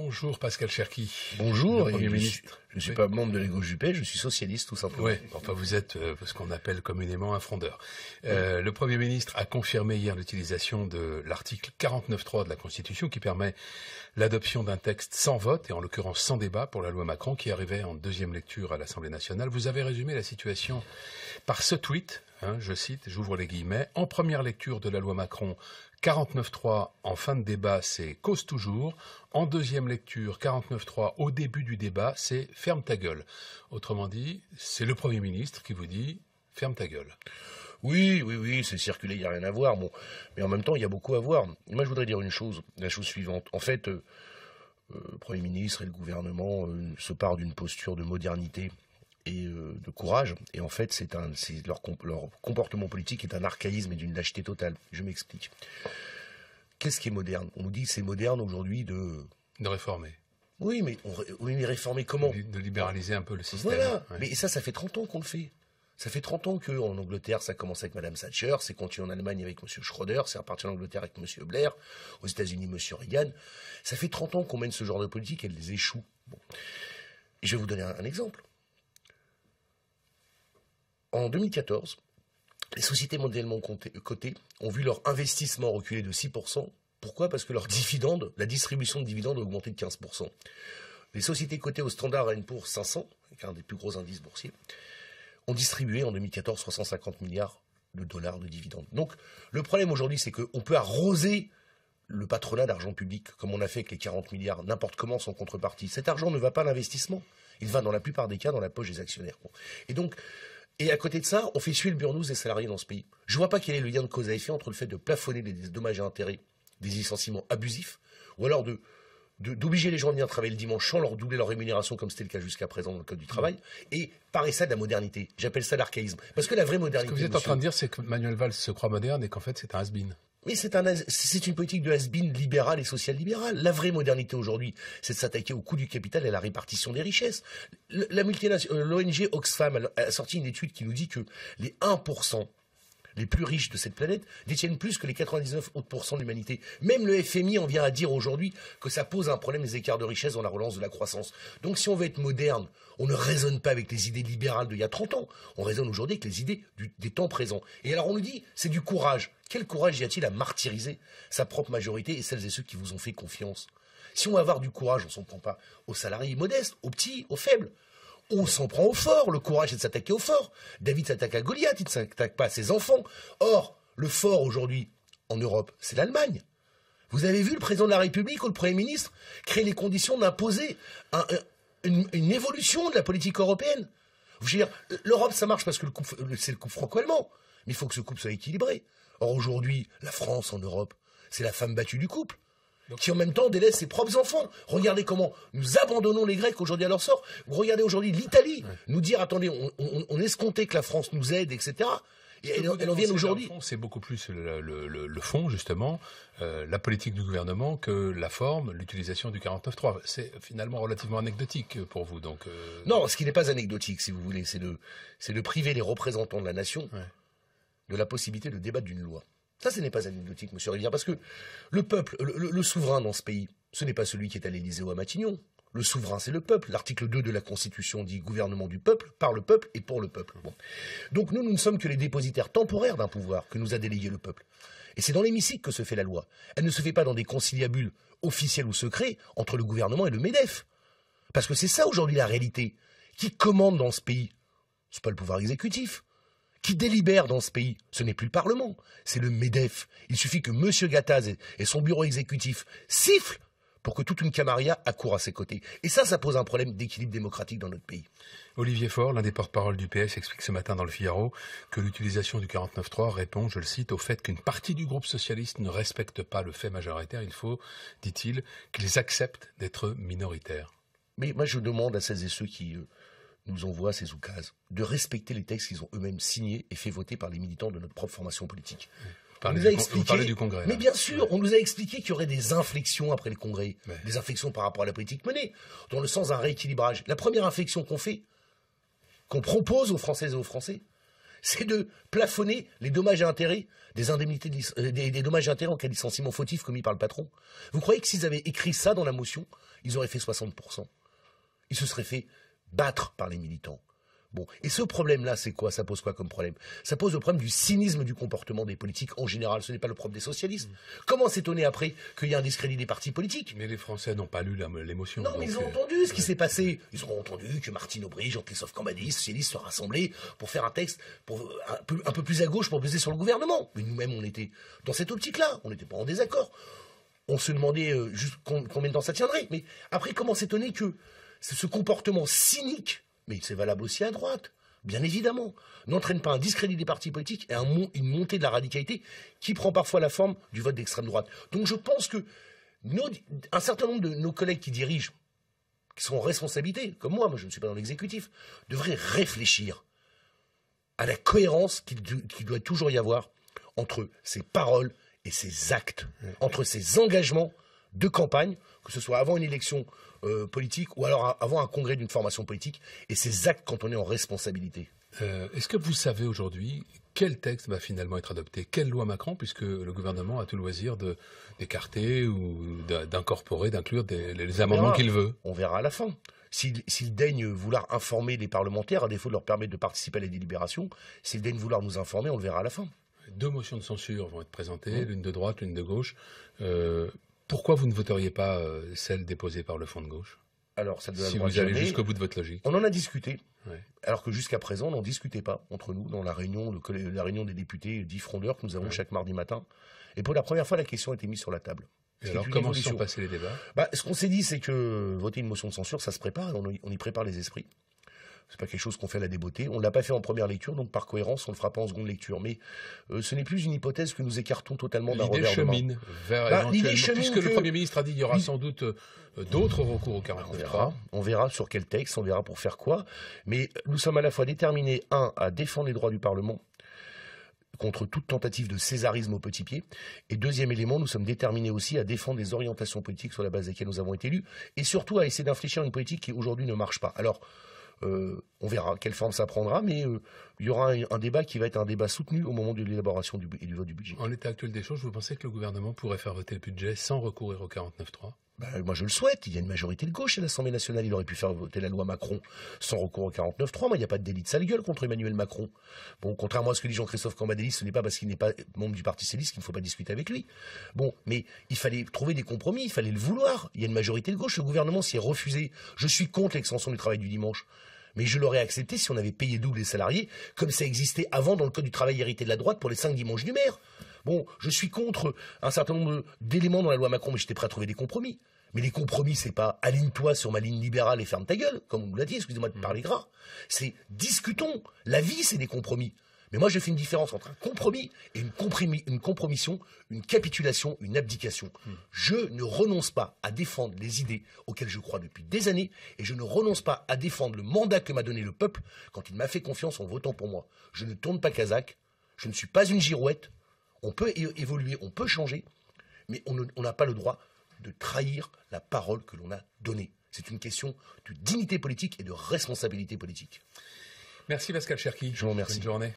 Bonjour Pascal Cherki. Bonjour, ministre. Je ne suis pas membre de l'Ego Juppé, je suis socialiste tout simplement. Oui, enfin vous êtes euh, ce qu'on appelle communément un frondeur. Euh, le Premier ministre a confirmé hier l'utilisation de l'article 49.3 de la Constitution qui permet l'adoption d'un texte sans vote et en l'occurrence sans débat pour la loi Macron qui arrivait en deuxième lecture à l'Assemblée nationale. Vous avez résumé la situation par ce tweet, hein, je cite, j'ouvre les guillemets, en première lecture de la loi Macron, 49.3 en fin de débat, c'est cause toujours. En deuxième lecture, 49.3 au début du débat, c'est ferme ta gueule. Autrement dit, c'est le Premier ministre qui vous dit ferme ta gueule. Oui, oui, oui, c'est circulé, il n'y a rien à voir. Bon. Mais en même temps, il y a beaucoup à voir. moi, je voudrais dire une chose, la chose suivante. En fait, le euh, euh, Premier ministre et le gouvernement euh, se parlent d'une posture de modernité. Euh, de courage. Et en fait, c'est un, leur, comportement politique est un archaïsme et d'une lâcheté totale. Je m'explique. Qu'est-ce qui est moderne On nous dit c'est moderne aujourd'hui de... réformer. Oui, mais, on, mais réformer comment De libéraliser un peu le système. Voilà, mais ça, ça fait 30 ans qu'on le fait. Ça fait 30 ans qu'en Angleterre, ça commence avec Madame Thatcher, c'est continué en Allemagne avec Monsieur Schroeder, c'est reparti en Angleterre avec Monsieur Blair, aux États-Unis, Monsieur Reagan. Ça fait 30 ans qu'on mène ce genre de politique, et elle les échoue. je vais vous donner un exemple. En 2014, les sociétés mondialement cotées ont vu leur investissement reculer de 6%. Pourquoi Parce que leur dividende, la distribution de dividendes a augmenté de 15%. Les sociétés cotées au standard pour 500, qui est un des plus gros indices boursiers, ont distribué en 2014 350 milliards de dollars de dividendes. Donc le problème aujourd'hui, c'est qu'on peut arroser le patronat d'argent public, comme on a fait avec les 40 milliards, n'importe comment, sans contrepartie. Cet argent ne va pas à l'investissement. Il va dans la plupart des cas dans la poche des actionnaires. Et donc, et à côté de ça, on fait suivre le burnous des salariés dans ce pays. Je ne vois pas quel est le lien de cause à effet entre le fait de plafonner les dommages à intérêts des licenciements abusifs, ou alors d'obliger les gens à venir travailler le dimanche sans leur doubler leur rémunération comme c'était le cas jusqu'à présent dans le code du travail mmh. et parer ça de la modernité j'appelle ça l'archaïsme parce que la vraie modernité ce que vous êtes en train de dire c'est que Manuel Valls se croit moderne et qu'en fait c'est un has mais c'est une politique de has-been libérale et social-libérale. La vraie modernité aujourd'hui, c'est de s'attaquer au coût du capital et à la répartition des richesses. Euh, l'ONG Oxfam a sorti une étude qui nous dit que les 1% les plus riches de cette planète détiennent plus que les 99 autres de l'humanité. Même le FMI en vient à dire aujourd'hui que ça pose un problème des écarts de richesse dans la relance de la croissance. Donc si on veut être moderne, on ne raisonne pas avec les idées libérales d'il y a 30 ans. On raisonne aujourd'hui avec les idées des temps présents. Et alors on nous dit, c'est du courage. Quel courage y a-t-il à martyriser sa propre majorité et celles et ceux qui vous ont fait confiance Si on va avoir du courage, on s'en prend pas aux salariés modestes, aux petits, aux faibles. On s'en prend aux forts. Le courage est de s'attaquer aux forts. David s'attaque à Goliath, il ne s'attaque pas à ses enfants. Or, le fort aujourd'hui en Europe, c'est l'Allemagne. Vous avez vu le président de la République ou le Premier ministre créer les conditions d'imposer une, évolution de la politique européenne. l'Europe, ça marche parce que c'est le coup franco-allemand il faut que ce couple soit équilibré. Or aujourd'hui, la France en Europe, c'est la femme battue du couple. qui en même temps délaisse ses propres enfants. Regardez comment nous abandonnons les Grecs aujourd'hui à leur sort. Regardez aujourd'hui l'Italie nous dire attendez, on, escomptait que la France nous aide, etc. Et elle, en vient aujourd'hui. C'est beaucoup plus le, fond, justement, euh, la politique du gouvernement que la forme, l'utilisation du 49.3. C'est finalement relativement anecdotique pour vous. Donc, euh, Non, ce qui n'est pas anecdotique, si vous voulez, c'est de, de priver les représentants de la nation de la possibilité de débattre d'une loi. Ça, ce n'est pas anecdotique, monsieur Rivière, parce que le peuple, le, souverain dans ce pays, ce n'est pas celui qui est à l'Élysée ou à Matignon. Le souverain, c'est le peuple. L'article 2 de la Constitution dit gouvernement du peuple, par le peuple et pour le peuple. Donc nous, nous ne sommes que les dépositaires temporaires d'un pouvoir que nous a délégué le peuple. Et c'est dans l'hémicycle que se fait la loi. Elle ne se fait pas dans des conciliabules officiels ou secrets entre le gouvernement et le MEDEF. Parce que c'est ça aujourd'hui la réalité. Qui commande dans ce pays Ce n'est pas le pouvoir exécutif qui délibère dans ce pays. Ce n'est plus le Parlement, c'est le MEDEF. Il suffit que M. Gattaz et son bureau exécutif sifflent pour que toute une camaria accourt à ses côtés. Et ça, ça pose un problème d'équilibre démocratique dans notre pays. Olivier Faure, l'un des porte-parole du PS, explique ce matin dans le Figaro que l'utilisation du 49.3 répond, je le cite, au fait qu'une partie du groupe socialiste ne respecte pas le fait majoritaire. Il faut, dit-il, qu'ils acceptent d'être minoritaires. Mais moi, je demande à celles et ceux qui euh, nous envoient ces oukases, de respecter les textes qu'ils ont eux-mêmes signés et fait voter par les militants de notre propre formation politique. On nous a expliqué, Mais bien sûr, on nous a expliqué qu'il y aurait des inflexions après le congrès, des inflexions par rapport à la politique menée, dans le sens d'un rééquilibrage. La première inflexion qu'on fait, qu'on propose aux Françaises et aux Français, c'est de plafonner les dommages et intérêts des indemnités euh, des, dommages à intérêts en cas de licenciement fautif commis par le patron. Vous croyez que s'ils avaient écrit ça dans la motion, ils auraient fait 60 Ils se seraient fait battre par les militants. Bon, et ce problème-là, c'est quoi Ça pose quoi comme problème Ça pose le problème du cynisme du comportement des politiques en général. Ce n'est pas le problème des socialistes. Comment s'étonner après qu'il y ait un discrédit des partis politiques Mais les Français n'ont pas lu l'émotion. Non, mais ils ont entendu ce qui s'est passé. Ils ont entendu que Martine Aubry, Jean-Christophe Cambadis, socialistes se rassemblés pour faire un texte euh, un, peu, plus à gauche pour peser sur le gouvernement. Mais nous-mêmes, on était dans cette optique-là. On n'était pas en désaccord. On se demandait euh, juste combien de temps ça tiendrait. Mais après, comment s'étonner que ce comportement cynique, mais c'est valable aussi à droite, bien évidemment, n'entraîne pas un discrédit des partis politiques et une montée de la radicalité qui prend parfois la forme du vote d'extrême droite. Donc je pense que un certain nombre de nos collègues qui dirigent, qui sont en responsabilité, comme moi, moi je ne suis pas dans l'exécutif, devraient réfléchir à la cohérence qu'il doit toujours y avoir entre ses paroles et ses actes, entre ses engagements de campagne, que ce soit avant une élection euh, politique ou alors avant un congrès d'une formation politique, et ces actes quand on est en responsabilité. Euh, est-ce que vous savez aujourd'hui quel texte va finalement être adopté Quelle loi Macron Puisque le gouvernement a tout le loisir d'écarter ou d'incorporer, d'inclure les amendements qu'il veut. On verra à la fin. S'il daigne vouloir informer les parlementaires, à défaut de leur permettre de participer à la délibération, s'il daigne vouloir nous informer, on le verra à la fin. Deux motions de censure vont être présentées, mmh. l'une de droite, l'une de gauche. Euh, pourquoi vous ne voteriez pas euh, celle déposée par le Fonds de gauche alors, si vous allez jusqu'au bout de votre logique. On en a discuté, alors que jusqu'à présent, on n'en discutait pas entre nous dans la réunion, la réunion des députés dix frondeurs que nous avons chaque mardi matin. Et pour la première fois, la question a été mise sur la table. Et alors, comment y sont passés les débats bah, Ce qu'on s'est dit, c'est que voter une motion de censure, ça se prépare, on y prépare les esprits. C'est pas quelque chose qu'on fait à la débeauté. On ne l'a pas fait en première lecture, donc par cohérence, on le fera pas en seconde lecture. Mais euh, ce n'est plus une hypothèse que nous écartons totalement d'un revers Vers bah, éventuellement, puisque le Premier ministre a dit qu'il y aura sans doute euh, d'autres recours au caractère. on verra, on verra sur quel texte, on verra pour faire quoi. Mais nous sommes à la fois déterminés, un, à défendre les droits du Parlement, contre toute tentative de césarisme au petit pied. Et deuxième élément, nous sommes déterminés aussi à défendre les orientations politiques sur la base desquelles nous avons été élus, et surtout à essayer d'infléchir une politique qui aujourd'hui ne marche pas. Alors, euh, on verra quelle forme ça prendra, mais euh, il y aura un, débat qui va être un débat soutenu au moment de l'élaboration du, du vote du budget. En l'état actuel des choses, vous pensez que le gouvernement pourrait faire voter le budget sans recourir au 49.3 bah, moi je le souhaite, il y a une majorité de gauche à l'Assemblée nationale, il aurait pu faire voter la loi Macron sans recours au 49-3, il n'y a pas de délit de sale gueule contre Emmanuel Macron. Bon, contrairement à ce que dit Jean-Christophe Cambadélis, ce n'est pas parce qu'il n'est pas membre du Parti Céliste qu'il ne faut pas discuter avec lui. Bon, mais il fallait trouver des compromis, il fallait le vouloir, il y a une majorité de gauche, le gouvernement s'y est refusé. Je suis contre l'extension du travail du dimanche. Mais je l'aurais accepté si on avait payé double les salariés, comme ça existait avant dans le Code du travail hérité de la droite pour les cinq dimanches du maire. Bon, je suis contre un certain nombre d'éléments dans la loi Macron, mais j'étais prêt à trouver des compromis. Mais les compromis, c'est pas aligne-toi sur ma ligne libérale et ferme ta gueule, comme on nous l'a dit, excusez-moi de mm. parler gras. C'est discutons. La vie, c'est des compromis. Mais moi, je fais une différence entre un compromis et une, compromission, une capitulation, une abdication. Mm. Je ne renonce pas à défendre les idées auxquelles je crois depuis des années et je ne renonce pas à défendre le mandat que m'a donné le peuple quand il m'a fait confiance en votant pour moi. Je ne tourne pas kazakh, je ne suis pas une girouette. On peut évoluer, on peut changer, mais on n'a pas le droit de trahir la parole que l'on a donnée. C'est une question de dignité politique et de responsabilité politique. Merci Pascal Cherki. Je vous remercie. Bonne journée.